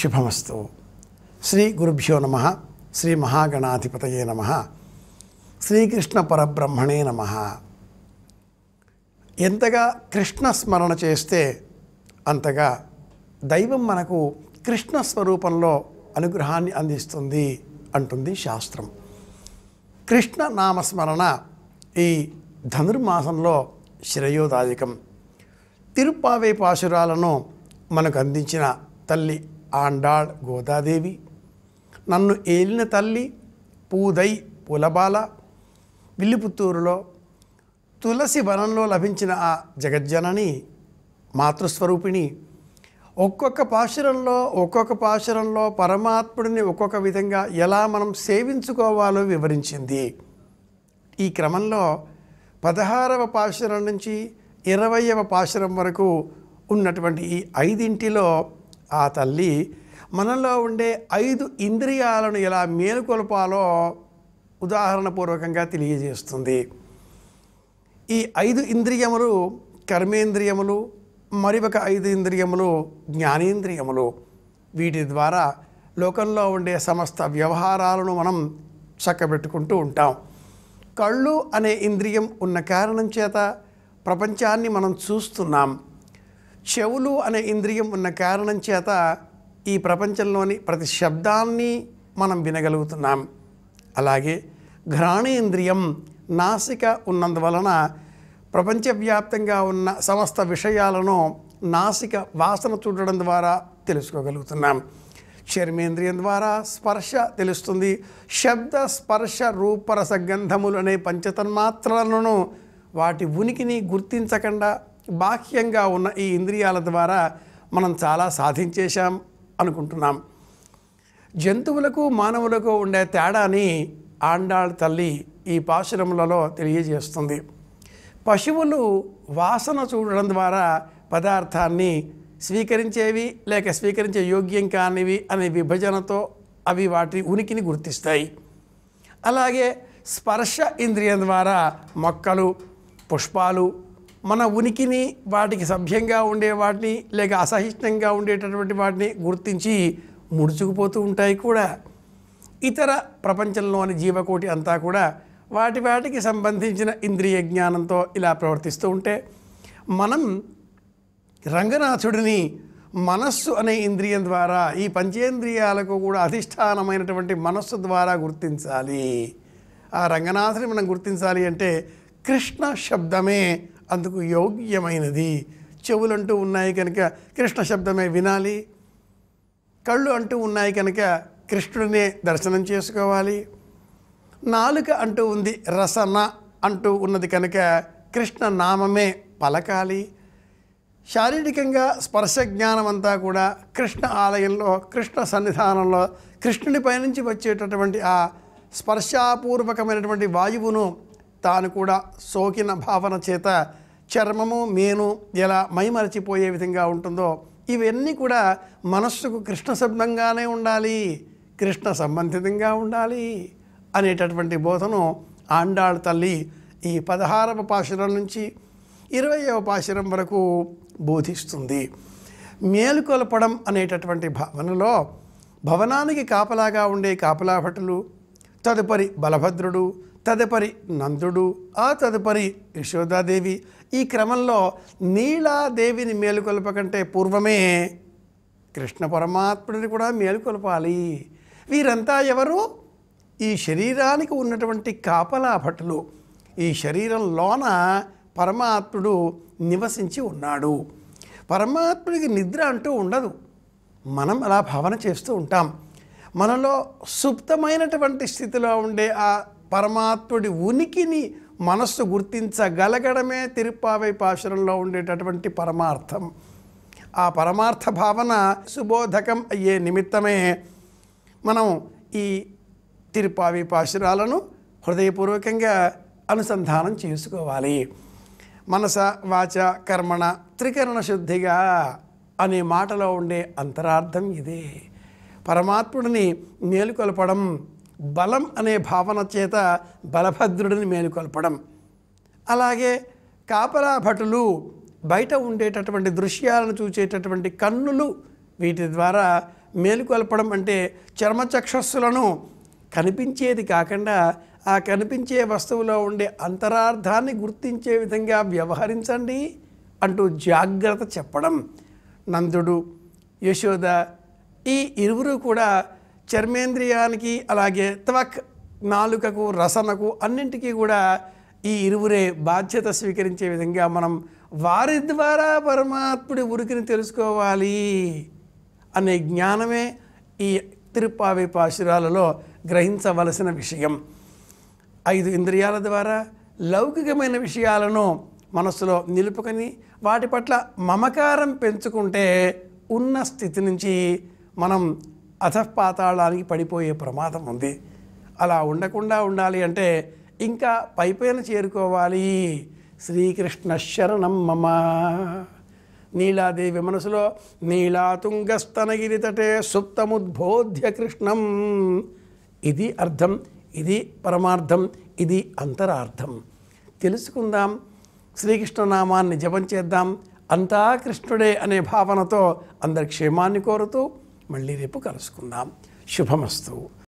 శుభమస్తు శ్రీ గురుభ్యో నమ శ్రీ మహాగణాధిపతయే నమ శ్రీకృష్ణ పరబ్రహ్మణే నమ ఎంతగా కృష్ణ స్మరణ చేస్తే అంతగా దైవం మనకు కృష్ణ స్వరూపంలో అనుగ్రహాన్ని అందిస్తుంది అంటుంది శాస్త్రం కృష్ణ నామస్మరణ ఈ ధనుర్మాసంలో శ్రేయోదాయకం తిరుప్పావే పాశురాలను మనకు అందించిన తల్లి ఆండాళ్ గోదాదేవి నన్ను ఏలిన తల్లి పూదై పులబాల విల్లిపుత్తూరులో తులసి వనంలో లభించిన ఆ జగజ్జనని మాతృస్వరూపిణి ఒక్కొక్క పాశురంలో ఒక్కొక్క పాశురంలో పరమాత్ముడిని ఒక్కొక్క విధంగా ఎలా మనం సేవించుకోవాలో వివరించింది ఈ క్రమంలో పదహారవ పాశురం నుంచి ఇరవైవ పాశురం వరకు ఉన్నటువంటి ఈ ఐదింటిలో ఆ తల్లి మనలో ఉండే ఐదు ఇంద్రియాలను ఎలా మేలుకొల్పాలో ఉదాహరణపూర్వకంగా తెలియజేస్తుంది ఈ ఐదు ఇంద్రియములు కర్మేంద్రియములు మరి ఒక ఐదు ఇంద్రియములు జ్ఞానేంద్రియములు వీటి ద్వారా లోకంలో ఉండే సమస్త వ్యవహారాలను మనం చక్కబెట్టుకుంటూ ఉంటాం కళ్ళు అనే ఇంద్రియం ఉన్న కారణం చేత ప్రపంచాన్ని మనం చూస్తున్నాం చెవులు అనే ఇంద్రియం ఉన్న కారణం చేత ఈ ప్రపంచంలోని ప్రతి శబ్దాన్ని మనం వినగలుగుతున్నాం అలాగే ఘ్రాణేంద్రియం నాసిక ఉన్నందువలన ప్రపంచవ్యాప్తంగా ఉన్న సమస్త విషయాలను నాసిక వాసన చూడడం ద్వారా తెలుసుకోగలుగుతున్నాం చర్మేంద్రియం ద్వారా స్పర్శ తెలుస్తుంది శబ్ద స్పర్శ రూపరస గంధములు అనే పంచతన్మాత్రలను వాటి ఉనికిని గుర్తించకుండా బాహ్యంగా ఉన్న ఈ ఇంద్రియాల ద్వారా మనం చాలా సాధించేశాం అనుకుంటున్నాం జంతువులకు మానవులకు ఉండే తేడాని ఆండాళ్ తల్లి ఈ పాశురములలో తెలియజేస్తుంది పశువులు వాసన చూడడం ద్వారా పదార్థాన్ని స్వీకరించేవి లేక స్వీకరించే యోగ్యం కానివి అనే విభజనతో అవి వాటి ఉనికిని గుర్తిస్తాయి అలాగే స్పర్శ ఇంద్రియం ద్వారా మొక్కలు పుష్పాలు మన ఉనికిని వాటికి సభ్యంగా ఉండే వాటిని లేక అసహిష్ణంగా ఉండేటటువంటి వాటిని గుర్తించి ముడుచుకుపోతూ ఉంటాయి కూడా ఇతర ప్రపంచంలోని జీవకోటి అంతా కూడా వాటి వాటికి సంబంధించిన ఇంద్రియ జ్ఞానంతో ఇలా ప్రవర్తిస్తూ ఉంటే మనం రంగనాథుడిని మనస్సు అనే ఇంద్రియం ద్వారా ఈ పంచేంద్రియాలకు కూడా అధిష్టానమైనటువంటి మనస్సు ద్వారా గుర్తించాలి ఆ రంగనాథుని మనం గుర్తించాలి అంటే కృష్ణ శబ్దమే అందుకు యోగ్యమైనది చెవులంటూ ఉన్నాయి కనుక కృష్ణ శబ్దమే వినాలి కళ్ళు అంటూ ఉన్నాయి కనుక కృష్ణుడినే దర్శనం చేసుకోవాలి నాలుక అంటూ ఉంది రసన అంటూ ఉన్నది కనుక కృష్ణ నామమే పలకాలి శారీరకంగా స్పర్శ జ్ఞానం అంతా కూడా కృష్ణ ఆలయంలో కృష్ణ సన్నిధానంలో కృష్ణుడిపై నుంచి వచ్చేటటువంటి ఆ స్పర్శాపూర్వకమైనటువంటి వాయువును తాను కూడా సోకిన భావన చేత చర్మము మేను ఎలా మైమరచిపోయే విధంగా ఉంటుందో ఇవన్నీ కూడా మనస్సుకు కృష్ణ శబ్దంగానే ఉండాలి కృష్ణ సంబంధితంగా ఉండాలి అనేటటువంటి బోధను ఆండాళ్ తల్లి ఈ పదహారవ పాశురం నుంచి ఇరవయవ పాశురం వరకు బోధిస్తుంది మేలుకొలపడం అనేటటువంటి భావనలో భవనానికి కాపలాగా ఉండే కాపలా భటులు తదుపరి బలభద్రుడు తదుపరి నందుడు ఆ తదుపరి యశోదాదేవి ఈ క్రమంలో నీలాదేవిని మేలుకొల్పకంటే పూర్వమే కృష్ణ పరమాత్ముడిని కూడా మేలుకొలపాలి వీరంతా ఎవరు ఈ శరీరానికి ఉన్నటువంటి కాపలా భటులు ఈ శరీరం లోన పరమాత్ముడు నివసించి ఉన్నాడు పరమాత్ముడికి నిద్ర అంటూ ఉండదు మనం అలా భావన చేస్తూ ఉంటాం మనలో సుప్తమైనటువంటి స్థితిలో ఉండే ఆ పరమాత్ముడి ఉనికిని మనస్సు గుర్తించగలగడమే తిరుప్పావై పాశురంలో ఉండేటటువంటి పరమార్థం ఆ పరమార్థ భావన సుబోధకం అయ్యే నిమిత్తమే మనం ఈ తిరుపావి పాశురాలను హృదయపూర్వకంగా అనుసంధానం చేసుకోవాలి మనస వాచ కర్మణ త్రికరణ శుద్ధిగా అనే మాటలో ఉండే అంతరార్థం ఇదే పరమాత్ముడిని మేలుకొలపడం బలం అనే భావన చేత బలభద్రుడిని మేలుకొల్పడం అలాగే కాపలా భటులు బయట ఉండేటటువంటి దృశ్యాలను చూసేటటువంటి కన్నులు వీటి ద్వారా మేలుకొల్పడం అంటే చర్మచక్షస్సులను కనిపించేది కాకుండా ఆ కనిపించే వస్తువులో ఉండే అంతరార్థాన్ని గుర్తించే విధంగా వ్యవహరించండి అంటూ జాగ్రత్త చెప్పడం నందుడు యశోద ఈ ఇరువురు కూడా చర్మేంద్రియానికి అలాగే త్వక్ నాలుకకు రసనకు అన్నింటికీ కూడా ఈ ఇరువురే బాధ్యత స్వీకరించే విధంగా మనం వారి ద్వారా పరమాత్ముడి ఉరికిని తెలుసుకోవాలి అనే జ్ఞానమే ఈ తిరుపావి గ్రహించవలసిన విషయం ఐదు ఇంద్రియాల ద్వారా లౌకికమైన విషయాలను మనస్సులో నిలుపుకొని వాటి పట్ల మమకారం పెంచుకుంటే ఉన్న స్థితి నుంచి మనం అధపాతాళానికి పడిపోయే ప్రమాదం ఉంది అలా ఉండకుండా ఉండాలి అంటే ఇంకా పైపైన చేరుకోవాలి శ్రీకృష్ణ శరణం మమ నీలాదేవి మనసులో నీలాతుంగస్తనగిరి తటే సుప్తముద్బోధ్య కృష్ణం ఇది అర్థం ఇది పరమార్థం ఇది అంతరార్థం తెలుసుకుందాం శ్రీకృష్ణనామాన్ని జపం చేద్దాం అంతా కృష్ణుడే అనే భావనతో అందరి క్షేమాన్ని కోరుతూ మళ్ళీ రేపు కలుసుకుందాం శుభమస్తు